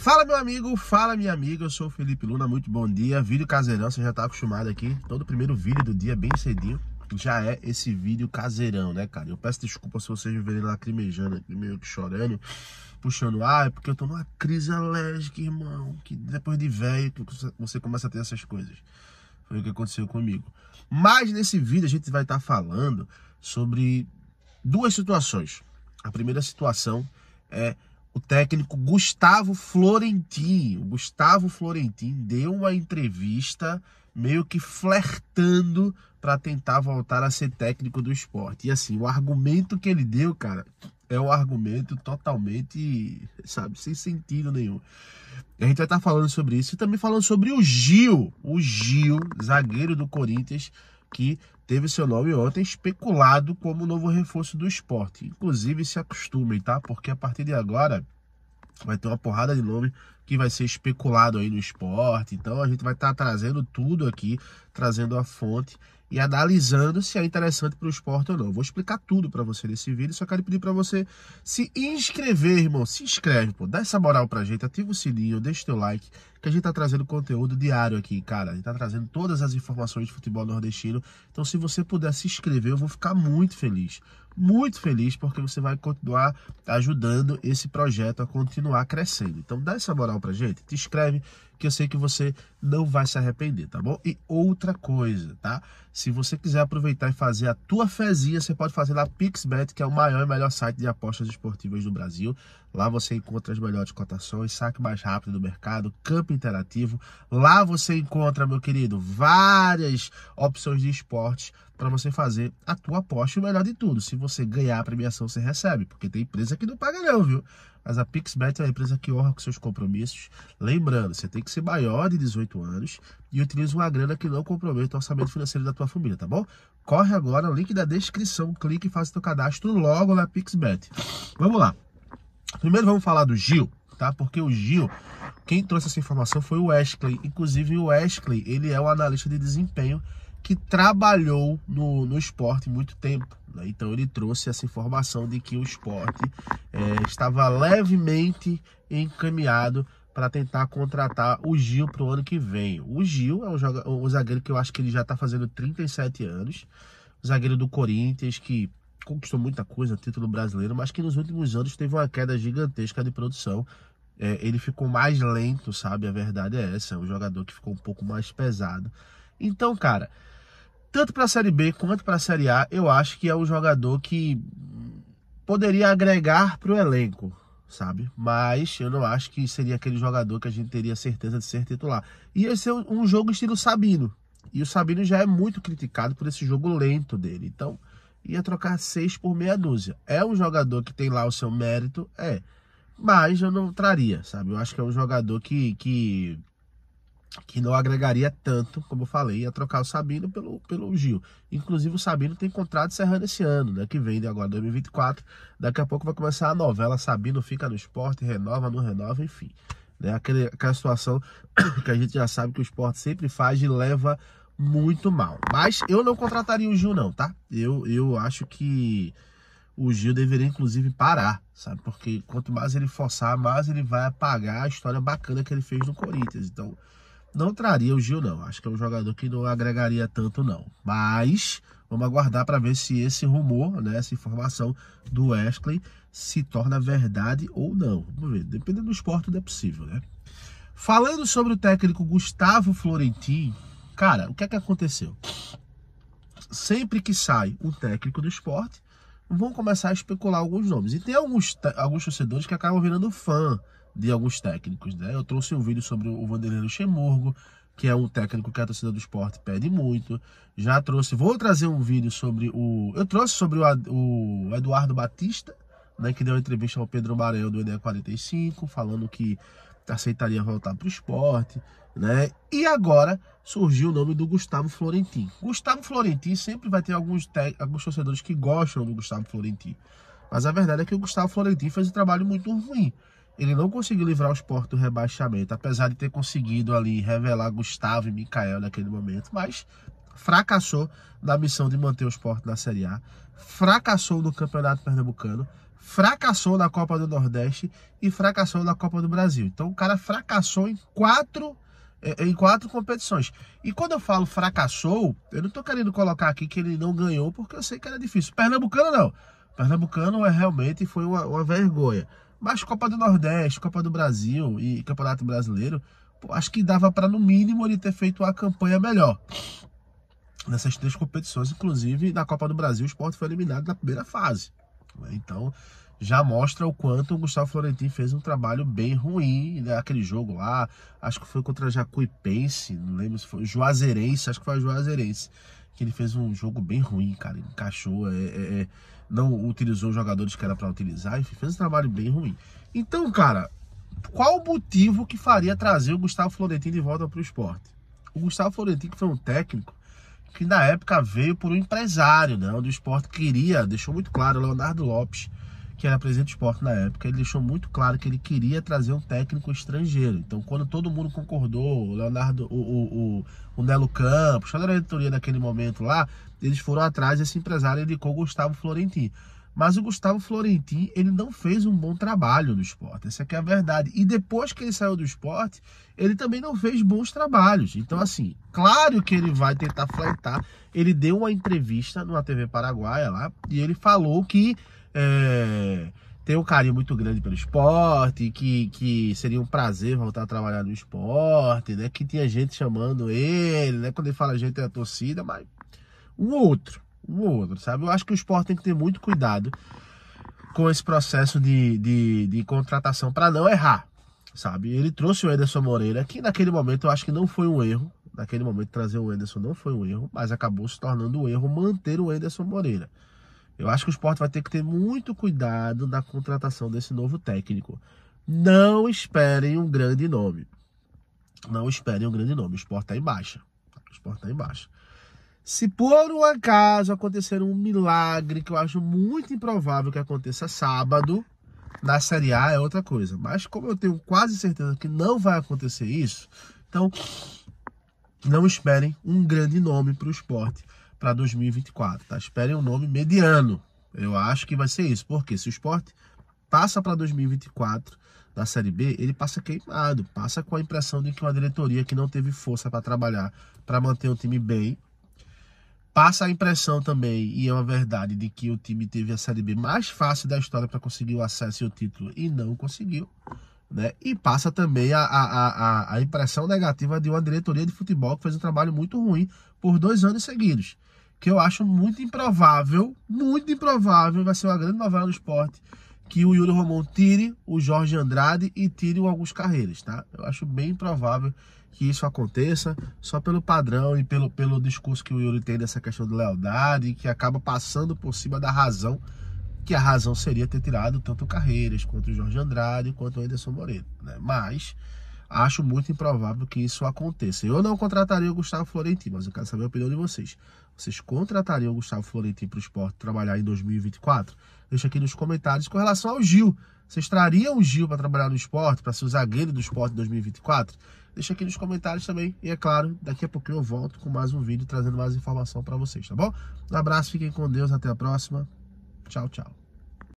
Fala meu amigo, fala minha amiga, eu sou o Felipe Luna, muito bom dia. Vídeo caseirão, você já está acostumado aqui, todo primeiro vídeo do dia bem cedinho já é esse vídeo caseirão, né, cara? Eu peço desculpa se vocês me verem lacrimejando aqui, meio que chorando, puxando ar, ah, é porque eu tô numa crise alérgica, irmão, que depois de velho você começa a ter essas coisas. Foi o que aconteceu comigo. Mas nesse vídeo a gente vai estar tá falando sobre duas situações. A primeira situação é o técnico Gustavo Florentin. O Gustavo Florentin deu uma entrevista meio que flertando para tentar voltar a ser técnico do esporte. E assim, o argumento que ele deu, cara, é um argumento totalmente, sabe, sem sentido nenhum. a gente vai estar tá falando sobre isso e também falando sobre o Gil, o Gil, zagueiro do Corinthians, que teve seu nome ontem especulado como novo reforço do esporte. Inclusive, se acostumem, tá? Porque a partir de agora vai ter uma porrada de nome que vai ser especulado aí no esporte. Então a gente vai estar tá trazendo tudo aqui, trazendo a fonte e analisando se é interessante para o esporte ou não. Eu vou explicar tudo para você nesse vídeo, só quero pedir para você se inscrever, irmão. Se inscreve, pô, dá essa moral a gente, ativa o sininho, deixa o teu like, que a gente está trazendo conteúdo diário aqui, cara. A gente está trazendo todas as informações de futebol nordestino. Então, se você puder se inscrever, eu vou ficar muito feliz. Muito feliz, porque você vai continuar ajudando esse projeto a continuar crescendo. Então, dá essa moral a gente, te inscreve, que eu sei que você não vai se arrepender, tá bom? E outra coisa, tá? Se você quiser aproveitar e fazer a tua fezinha, você pode fazer na PixBet, que é o maior e melhor site de apostas esportivas do Brasil. Lá você encontra as melhores cotações, saque mais rápido do mercado, campo interativo. Lá você encontra, meu querido, várias opções de esportes para você fazer a tua aposta. o melhor de tudo, se você ganhar a premiação, você recebe, porque tem empresa que não paga não, viu? Mas a PixBet é uma empresa que honra com seus compromissos. Lembrando, você tem que ser maior de 18 anos e utiliza uma grana que não comprometa o orçamento financeiro da tua família, tá bom? Corre agora, link da descrição, clique e faça teu cadastro logo na PixBet. Vamos lá. Primeiro vamos falar do Gil, tá? Porque o Gil, quem trouxe essa informação foi o Wesley. Inclusive o Wesley, ele é o analista de desempenho que trabalhou no, no esporte muito tempo. Né? Então ele trouxe essa informação de que o esporte é, estava levemente encaminhado para tentar contratar o Gil para o ano que vem. O Gil é um, um zagueiro que eu acho que ele já está fazendo 37 anos, zagueiro do Corinthians que conquistou muita coisa, título brasileiro, mas que nos últimos anos teve uma queda gigantesca de produção. É, ele ficou mais lento, sabe? A verdade é essa, é um jogador que ficou um pouco mais pesado. Então, cara, tanto para a Série B quanto para a Série A, eu acho que é um jogador que poderia agregar para o elenco, sabe? Mas eu não acho que seria aquele jogador que a gente teria certeza de ser titular. ia ser é um jogo estilo Sabino. E o Sabino já é muito criticado por esse jogo lento dele. Então, ia trocar seis por meia dúzia. É um jogador que tem lá o seu mérito, é. Mas eu não traria, sabe? Eu acho que é um jogador que, que que não agregaria tanto, como eu falei, a trocar o Sabino pelo, pelo Gil. Inclusive o Sabino tem contrato encerrando esse ano, né? Que vem agora 2024. Daqui a pouco vai começar a novela. Sabino fica no esporte, renova, não renova, enfim. Né? aquela situação que a gente já sabe que o esporte sempre faz e leva muito mal. Mas eu não contrataria o Gil, não, tá? Eu, eu acho que o Gil deveria inclusive parar, sabe? Porque quanto mais ele forçar, mais ele vai apagar a história bacana que ele fez no Corinthians. Então, não traria o Gil, não. Acho que é um jogador que não agregaria tanto, não. Mas vamos aguardar para ver se esse rumor, né, essa informação do Wesley se torna verdade ou não. Vamos ver. Dependendo do esporte, não é possível, né? Falando sobre o técnico Gustavo Florentin, cara, o que é que aconteceu? Sempre que sai um técnico do esporte, vão começar a especular alguns nomes. E tem alguns, alguns torcedores que acabam virando fã de alguns técnicos. Né? Eu trouxe um vídeo sobre o Vanderlei Luxemburgo, que é um técnico que a torcida do esporte pede muito. Já trouxe, vou trazer um vídeo sobre o. Eu trouxe sobre o, o Eduardo Batista, né, que deu uma entrevista ao Pedro Maranhão do ENE 45, falando que aceitaria voltar para o esporte. Né? E agora surgiu o nome do Gustavo Florentin. Gustavo Florentin sempre vai ter alguns, alguns torcedores que gostam do Gustavo Florentin. Mas a verdade é que o Gustavo Florentin fez um trabalho muito ruim ele não conseguiu livrar o Portos do rebaixamento, apesar de ter conseguido ali revelar Gustavo e Mikael naquele momento, mas fracassou na missão de manter o Portos na Série A, fracassou no Campeonato Pernambucano, fracassou na Copa do Nordeste e fracassou na Copa do Brasil. Então o cara fracassou em quatro é, é, em quatro competições. E quando eu falo fracassou, eu não estou querendo colocar aqui que ele não ganhou, porque eu sei que era difícil. Pernambucano não. Pernambucano é realmente foi uma, uma vergonha. Mas Copa do Nordeste, Copa do Brasil e Campeonato Brasileiro, pô, acho que dava para no mínimo ele ter feito uma campanha melhor. Nessas três competições, inclusive na Copa do Brasil, o esporte foi eliminado na primeira fase. Né? Então, já mostra o quanto o Gustavo Florentino fez um trabalho bem ruim naquele né? jogo lá. Acho que foi contra Jacuipense, não lembro se foi Juazeirense, acho que foi Juazeirense. Que ele fez um jogo bem ruim, cara. Encaixou, é, é, é não utilizou os jogadores que era para utilizar, enfim, fez um trabalho bem ruim. Então, cara, qual o motivo que faria trazer o Gustavo Florentino de volta para o esporte? O Gustavo Florentino foi um técnico que na época veio por um empresário, né? Onde o esporte queria, deixou muito claro, Leonardo Lopes, que era presidente do esporte na época, ele deixou muito claro que ele queria trazer um técnico estrangeiro. Então, quando todo mundo concordou, o Leonardo, o, o, o, o Nelo Campos, a diretoria naquele momento lá, eles foram atrás e esse empresário indicou Gustavo Florentin. Mas o Gustavo Florentin, ele não fez um bom trabalho no esporte. Essa é a verdade. E depois que ele saiu do esporte, ele também não fez bons trabalhos. Então, assim, claro que ele vai tentar flertar. Ele deu uma entrevista numa TV paraguaia lá e ele falou que é, tem um carinho muito grande pelo esporte, que, que seria um prazer voltar a trabalhar no esporte, né? Que tinha gente chamando ele, né? Quando ele fala gente é a torcida, mas um outro, um outro, sabe? Eu acho que o esporte tem que ter muito cuidado com esse processo de, de, de contratação para não errar, sabe? Ele trouxe o Ederson Moreira, que naquele momento eu acho que não foi um erro. Naquele momento trazer o Ederson não foi um erro, mas acabou se tornando um erro manter o Ederson Moreira. Eu acho que o esporte vai ter que ter muito cuidado na contratação desse novo técnico. Não esperem um grande nome. Não esperem um grande nome. O esporte está em baixa. O esporte está em baixa. Se por um acaso acontecer um milagre, que eu acho muito improvável que aconteça sábado, na Série A é outra coisa. Mas como eu tenho quase certeza que não vai acontecer isso, então não esperem um grande nome para o esporte para 2024. Tá? Esperem um nome mediano. Eu acho que vai ser isso. Porque se o esporte passa para 2024 da Série B, ele passa queimado, passa com a impressão de que uma diretoria que não teve força para trabalhar, para manter o time bem, passa a impressão também, e é uma verdade, de que o time teve a Série B mais fácil da história para conseguir o acesso e o título e não conseguiu. Né? E passa também a, a, a, a impressão negativa de uma diretoria de futebol que fez um trabalho muito ruim por dois anos seguidos que eu acho muito improvável, muito improvável, vai ser uma grande novela do esporte, que o Yuri Romão tire o Jorge Andrade e tire alguns carreiras, tá? Eu acho bem improvável que isso aconteça, só pelo padrão e pelo, pelo discurso que o Yuri tem dessa questão de lealdade, que acaba passando por cima da razão, que a razão seria ter tirado tanto Carreiras, quanto o Jorge Andrade, quanto o Anderson Moreira, né? Mas acho muito improvável que isso aconteça. Eu não contrataria o Gustavo Florentino, mas eu quero saber a opinião de vocês. Vocês contratariam o Gustavo Florentino para o esporte trabalhar em 2024? Deixa aqui nos comentários com relação ao Gil. Vocês trariam o Gil para trabalhar no esporte, para ser o zagueiro do esporte em 2024? Deixa aqui nos comentários também. E é claro, daqui a pouquinho eu volto com mais um vídeo trazendo mais informação para vocês, tá bom? Um abraço, fiquem com Deus, até a próxima. Tchau, tchau.